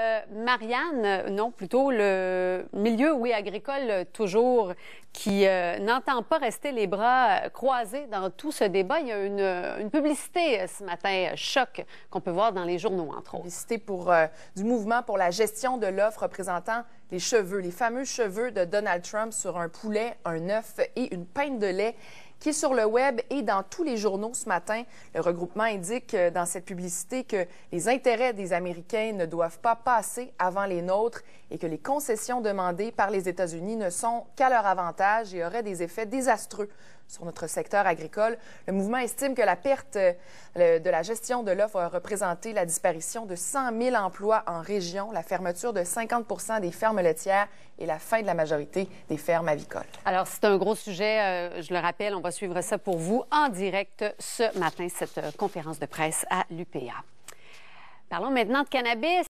Euh, Marianne, non, plutôt le milieu, oui, agricole, toujours qui euh, n'entend pas rester les bras euh, croisés dans tout ce débat. Il y a une, euh, une publicité ce matin, choc, qu'on peut voir dans les journaux, entre autres. Publicité pour, du mouvement pour la gestion de l'offre représentant les cheveux, les fameux cheveux de Donald Trump sur un poulet, un œuf et une pinte de lait qui est sur le web et dans tous les journaux ce matin. Le regroupement indique dans cette publicité que les intérêts des Américains ne doivent pas passer avant les nôtres et que les concessions demandées par les États-Unis ne sont qu'à leur avantage il et aurait des effets désastreux sur notre secteur agricole. Le mouvement estime que la perte euh, de la gestion de l'offre a représenté la disparition de 100 000 emplois en région, la fermeture de 50 des fermes laitières et la fin de la majorité des fermes avicoles. Alors, c'est un gros sujet. Euh, je le rappelle, on va suivre ça pour vous en direct ce matin, cette euh, conférence de presse à l'UPA. Parlons maintenant de cannabis.